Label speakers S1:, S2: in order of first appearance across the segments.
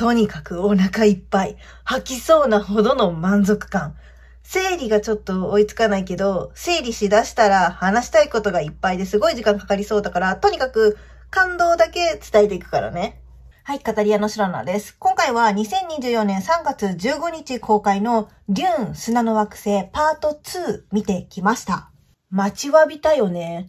S1: とにかくお腹いっぱい、吐きそうなほどの満足感。整理がちょっと追いつかないけど、整理しだしたら話したいことがいっぱいですごい時間かかりそうだから、とにかく感動だけ伝えていくからね。はい、カタリアのシロナです。今回は2024年3月15日公開のデューン砂の惑星パート2見てきました。待ちわびたよね。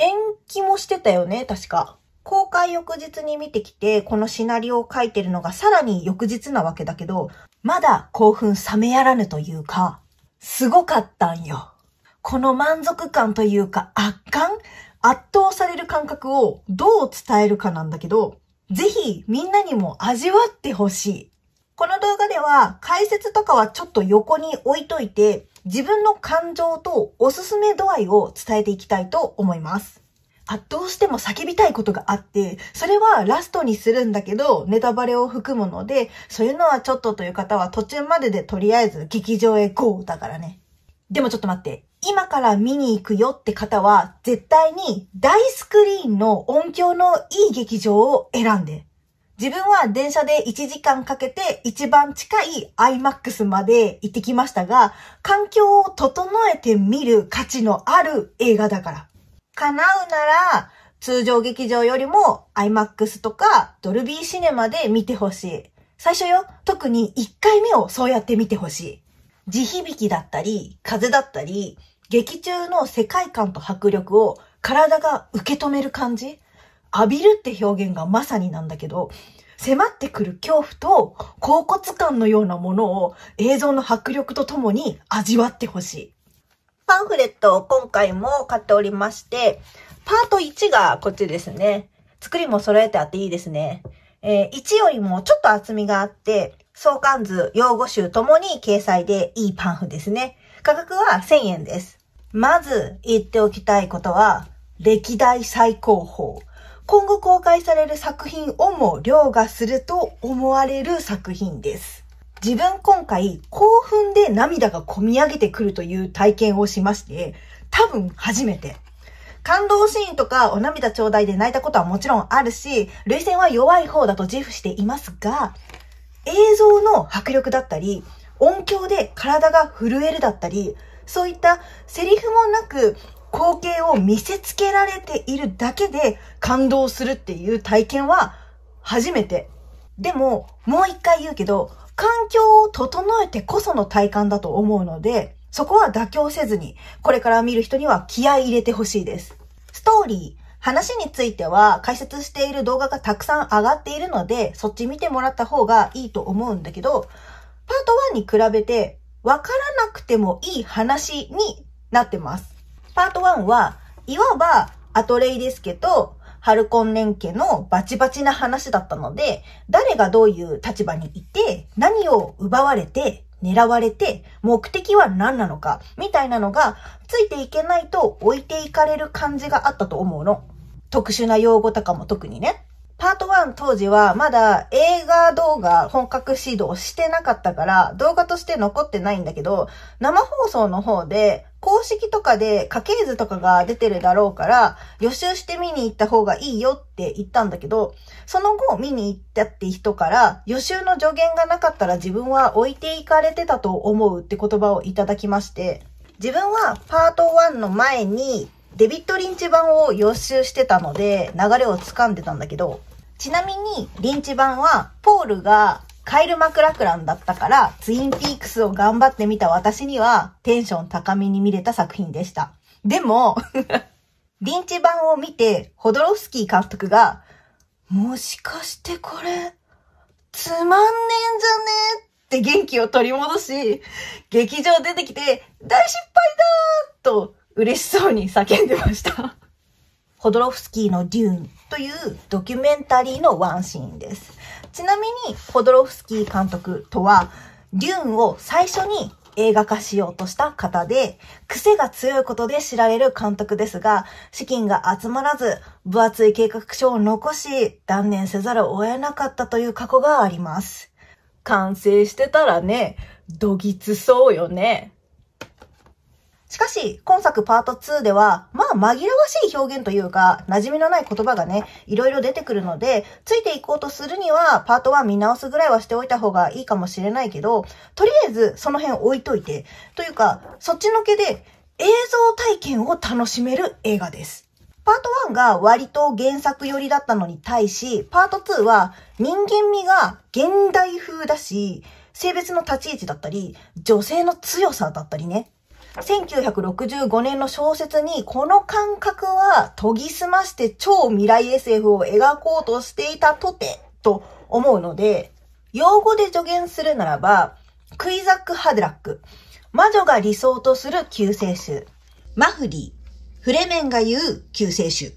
S1: 延期もしてたよね、確か。公開翌日に見てきて、このシナリオを書いてるのがさらに翌日なわけだけど、まだ興奮冷めやらぬというか、すごかったんよ。この満足感というか圧巻圧倒される感覚をどう伝えるかなんだけど、ぜひみんなにも味わってほしい。この動画では解説とかはちょっと横に置いといて、自分の感情とおすすめ度合いを伝えていきたいと思います。あ、どうしても叫びたいことがあって、それはラストにするんだけど、ネタバレを含むので、そういうのはちょっとという方は途中まででとりあえず劇場へ GO だからね。でもちょっと待って。今から見に行くよって方は、絶対に大スクリーンの音響のいい劇場を選んで。自分は電車で1時間かけて一番近い IMAX まで行ってきましたが、環境を整えて見る価値のある映画だから。叶うなら、通常劇場よりも IMAX とかドルビーシネマで見てほしい。最初よ、特に1回目をそうやって見てほしい。地響きだったり、風だったり、劇中の世界観と迫力を体が受け止める感じ浴びるって表現がまさになんだけど、迫ってくる恐怖と恍惚感のようなものを映像の迫力とともに味わってほしい。パンフレットを今回も買っておりまして、パート1がこっちですね。作りも揃えてあっていいですね。えー、1よりもちょっと厚みがあって、相関図、用語集ともに掲載でいいパンフですね。価格は1000円です。まず言っておきたいことは、歴代最高峰。今後公開される作品をも凌駕すると思われる作品です。自分今回興奮で涙が込み上げてくるという体験をしまして、多分初めて。感動シーンとかお涙頂戴で泣いたことはもちろんあるし、涙腺は弱い方だと自負していますが、映像の迫力だったり、音響で体が震えるだったり、そういったセリフもなく光景を見せつけられているだけで感動するっていう体験は初めて。でも、もう一回言うけど、環境を整えてこその体感だと思うので、そこは妥協せずに、これから見る人には気合入れてほしいです。ストーリー、話については解説している動画がたくさん上がっているので、そっち見てもらった方がいいと思うんだけど、パート1に比べて、わからなくてもいい話になってます。パート1は、いわばアトレイですけど、ハルコン連携のバチバチな話だったので、誰がどういう立場にいて、何を奪われて、狙われて、目的は何なのか、みたいなのが、ついていけないと置いていかれる感じがあったと思うの。特殊な用語とかも特にね。パート1当時はまだ映画動画本格指導してなかったから動画として残ってないんだけど、生放送の方で公式とかで家系図とかが出てるだろうから、予習して見に行った方がいいよって言ったんだけど、その後見に行ったって人から、予習の助言がなかったら自分は置いていかれてたと思うって言葉をいただきまして、自分はパート1の前にデビット・リンチ版を予習してたので、流れをつかんでたんだけど、ちなみにリンチ版は、ポールがカイル・マクラクランだったから、ツインピークスを頑張ってみた私には、テンション高めに見れた作品でした。でも リンチ版を見て、ホドロフスキー監督が、もしかしてこれ、つまんねえんじゃねえって元気を取り戻し、劇場出てきて、大失敗だーと嬉しそうに叫んでました。ホドロフスキーのデューンというドキュメンタリーのワンシーンです。ちなみに、ホドロフスキー監督とは、デューンを最初に映画化しようとした方で、癖が強いことで知られる監督ですが、資金が集まらず、分厚い計画書を残し、断念せざるを得なかったという過去があります。完成してたらね、どぎつそうよね。しかし、今作パート2では、まあ紛らわしい表現というか、馴染みのない言葉がね、いろいろ出てくるので、ついていこうとするには、パート1見直すぐらいはしておいた方がいいかもしれないけど、とりあえずその辺置いといて、というか、そっちのけで映像体験を楽しめる映画です。パート1が割と原作寄りだったのに対し、パート2は人間味が現代風だし、性別の立ち位置だったり、女性の強さだったりね、1965年の小説に、この感覚は研ぎ澄まして超未来 SF を描こうとしていたとて、と思うので、用語で助言するならば、クイザック・ハドラック、魔女が理想とする救世主、マフリー、フレメンが言う救世主、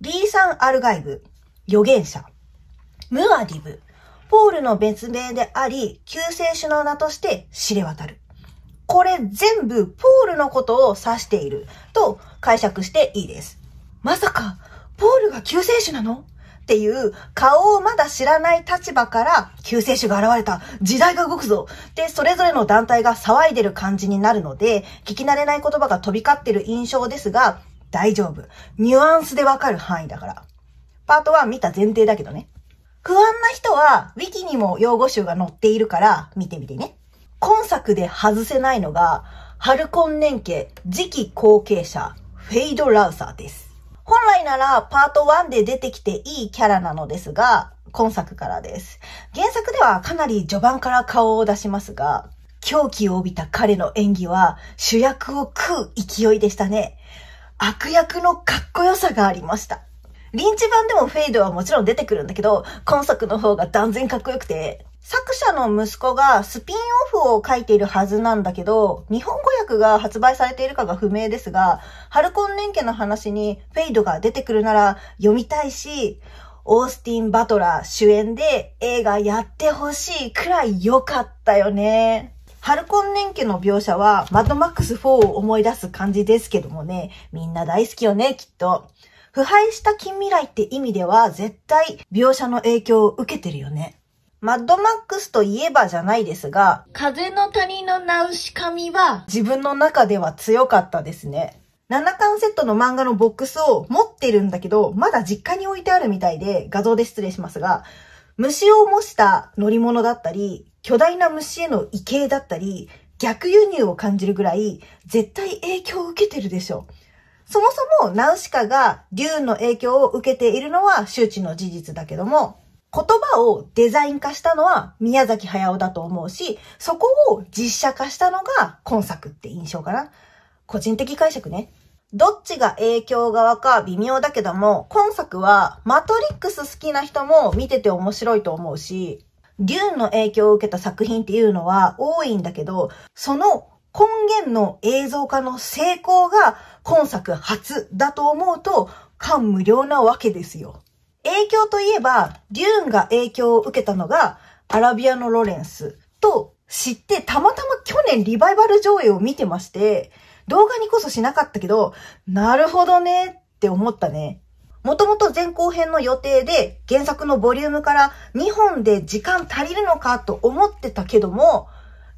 S1: リーサン・アルガイブ、預言者、ムアディブ、ポールの別名であり、救世主の名として知れ渡る。これ全部ポールのことを指していると解釈していいです。まさか、ポールが救世主なのっていう顔をまだ知らない立場から救世主が現れた時代が動くぞで、それぞれの団体が騒いでる感じになるので、聞き慣れない言葉が飛び交ってる印象ですが、大丈夫。ニュアンスでわかる範囲だから。パート1見た前提だけどね。不安な人は、ウィキにも用語集が載っているから、見てみてね。今作で外せないのが、ハルコン連携次期後継者、フェイド・ラウサーです。本来ならパート1で出てきていいキャラなのですが、今作からです。原作ではかなり序盤から顔を出しますが、狂気を帯びた彼の演技は主役を食う勢いでしたね。悪役のかっこよさがありました。リンチ版でもフェイドはもちろん出てくるんだけど、今作の方が断然かっこよくて、作者の息子がスピンオフを書いているはずなんだけど、日本語訳が発売されているかが不明ですが、ハルコン連携の話にフェイドが出てくるなら読みたいし、オースティン・バトラー主演で映画やってほしいくらい良かったよね。ハルコン年家の描写は、マッドマックス4を思い出す感じですけどもね、みんな大好きよね、きっと。腐敗した近未来って意味では、絶対描写の影響を受けてるよね。マッドマックスといえばじゃないですが、風の谷のナウシカミは自分の中では強かったですね。7巻セットの漫画のボックスを持ってるんだけど、まだ実家に置いてあるみたいで、画像で失礼しますが、虫を模した乗り物だったり、巨大な虫への畏敬だったり、逆輸入を感じるぐらい、絶対影響を受けてるでしょ。そもそもナウシカが竜の影響を受けているのは周知の事実だけども、言葉をデザイン化したのは宮崎駿だと思うし、そこを実写化したのが今作って印象かな。個人的解釈ね。どっちが影響側か微妙だけども、今作はマトリックス好きな人も見てて面白いと思うし、デューンの影響を受けた作品っていうのは多いんだけど、その根源の映像化の成功が今作初だと思うと感無量なわけですよ。影響といえば、デューンが影響を受けたのが、アラビアのロレンスと知って、たまたま去年リバイバル上映を見てまして、動画にこそしなかったけど、なるほどねって思ったね。もともと前後編の予定で原作のボリュームから2本で時間足りるのかと思ってたけども、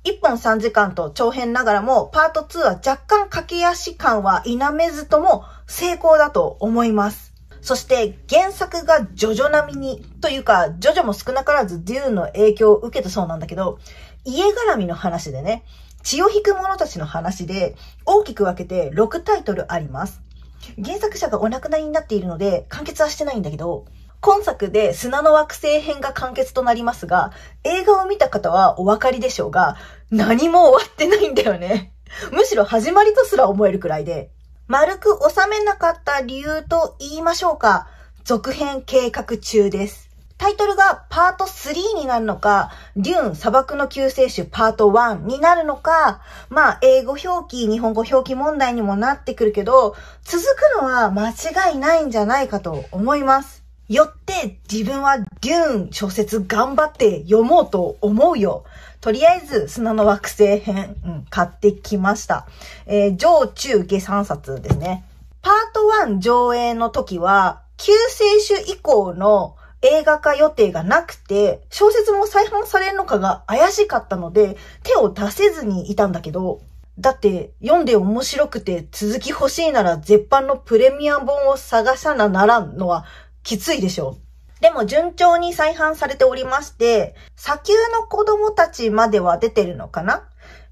S1: 1本3時間と長編ながらもパート2は若干駆け足感は否めずとも成功だと思います。そして原作がジョジョ並みに、というか、ジョジョも少なからずデューの影響を受けたそうなんだけど、家絡みの話でね、血を引く者たちの話で、大きく分けて6タイトルあります。原作者がお亡くなりになっているので、完結はしてないんだけど、今作で砂の惑星編が完結となりますが、映画を見た方はお分かりでしょうが、何も終わってないんだよね。むしろ始まりとすら思えるくらいで、丸く収めなかった理由と言いましょうか、続編計画中です。タイトルがパート3になるのか、デューン砂漠の救世主パート1になるのか、まあ英語表記、日本語表記問題にもなってくるけど、続くのは間違いないんじゃないかと思います。よって自分はデューン小説頑張って読もうと思うよ。とりあえず砂の惑星編、うん、買ってきました。えー、上中下3冊ですね。パート1上映の時は、救世主以降の映画化予定がなくて、小説も再販されるのかが怪しかったので、手を出せずにいたんだけど、だって読んで面白くて続き欲しいなら絶版のプレミア本を探さなならんのはきついでしょ。でも順調に再販されておりまして、砂丘の子供たちまでは出てるのかな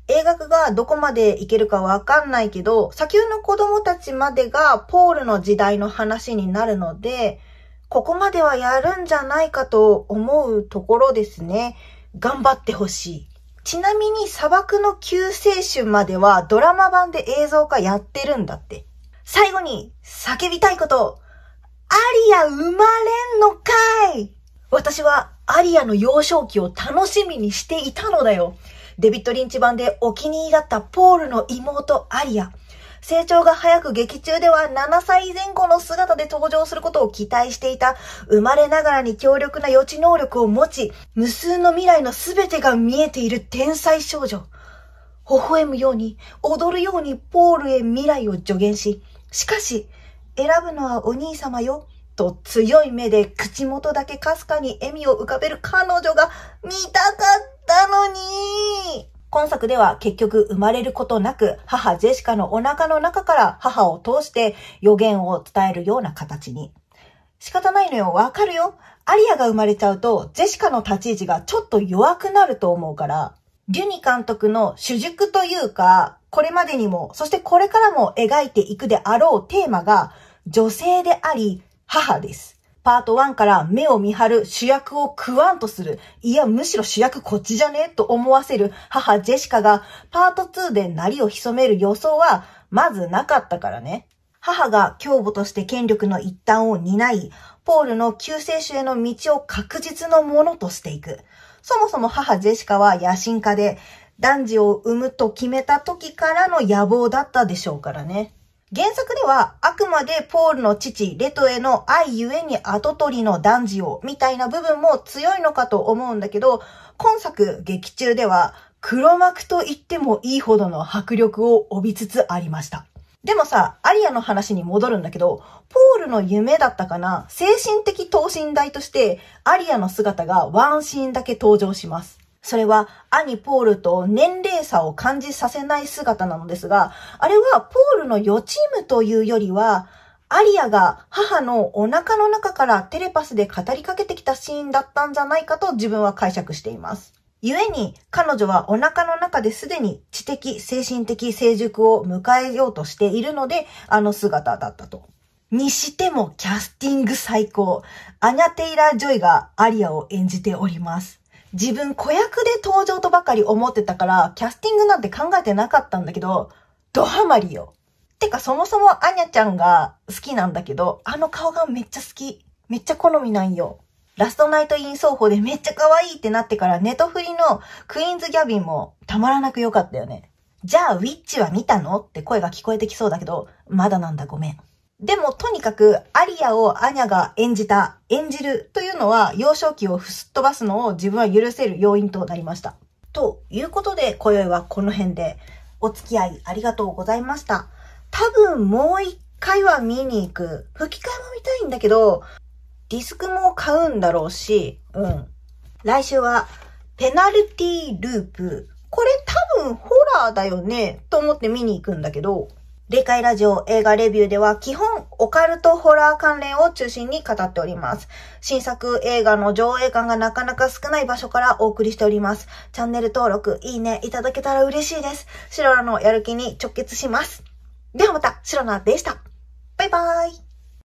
S1: 映画がどこまでいけるかわかんないけど、砂丘の子供たちまでがポールの時代の話になるので、ここまではやるんじゃないかと思うところですね。頑張ってほしい。ちなみに砂漠の救世主まではドラマ版で映像化やってるんだって。最後に叫びたいこと。アリア生まれのかい私はアリアの幼少期を楽しみにしていたのだよ。デビット・リンチ版でお気に入りだったポールの妹アリア。成長が早く劇中では7歳前後の姿で登場することを期待していた、生まれながらに強力な予知能力を持ち、無数の未来の全てが見えている天才少女。微笑むように、踊るようにポールへ未来を助言し、しかし、選ぶのはお兄様よ。と強い目で口元だけかすかに笑みを浮かべる彼女が見たかったのに今作では結局生まれることなく母ジェシカのお腹の中から母を通して予言を伝えるような形に。仕方ないのよ、わかるよ。アリアが生まれちゃうとジェシカの立ち位置がちょっと弱くなると思うから、リュニ監督の主軸というか、これまでにも、そしてこれからも描いていくであろうテーマが女性であり、母です。パート1から目を見張る主役を食わんとする。いや、むしろ主役こっちじゃねと思わせる母ジェシカがパート2でなりを潜める予想はまずなかったからね。母が凶母として権力の一端を担い、ポールの救世主への道を確実のものとしていく。そもそも母ジェシカは野心家で、男児を産むと決めた時からの野望だったでしょうからね。原作では、あくまでポールの父、レトへの愛ゆえに後取りの男児を、みたいな部分も強いのかと思うんだけど、今作劇中では、黒幕と言ってもいいほどの迫力を帯びつつありました。でもさ、アリアの話に戻るんだけど、ポールの夢だったかな、精神的等身大として、アリアの姿がワンシーンだけ登場します。それは兄ポールと年齢差を感じさせない姿なのですが、あれはポールの予チームというよりは、アリアが母のお腹の中からテレパスで語りかけてきたシーンだったんじゃないかと自分は解釈しています。故に彼女はお腹の中ですでに知的、精神的成熟を迎えようとしているので、あの姿だったと。にしてもキャスティング最高。アニャ・テイラー・ジョイがアリアを演じております。自分子役で登場とばかり思ってたから、キャスティングなんて考えてなかったんだけど、ドハマりよ。てかそもそもアニャちゃんが好きなんだけど、あの顔がめっちゃ好き。めっちゃ好みなんよ。ラストナイトイン奏法でめっちゃ可愛いってなってからネトフリのクイーンズギャビンもたまらなく良かったよね。じゃあウィッチは見たのって声が聞こえてきそうだけど、まだなんだごめん。でも、とにかく、アリアをアニャが演じた、演じるというのは、幼少期をすっ飛ばすのを自分は許せる要因となりました。ということで、今宵はこの辺で、お付き合いありがとうございました。多分、もう一回は見に行く。吹き替えも見たいんだけど、ディスクも買うんだろうし、うん。来週は、ペナルティループ。これ多分ホラーだよねと思って見に行くんだけど、霊界ラジオ映画レビューでは基本オカルトホラー関連を中心に語っております。新作映画の上映感がなかなか少ない場所からお送りしております。チャンネル登録、いいねいただけたら嬉しいです。シロラのやる気に直結します。ではまた、シロナでした。バイバーイ。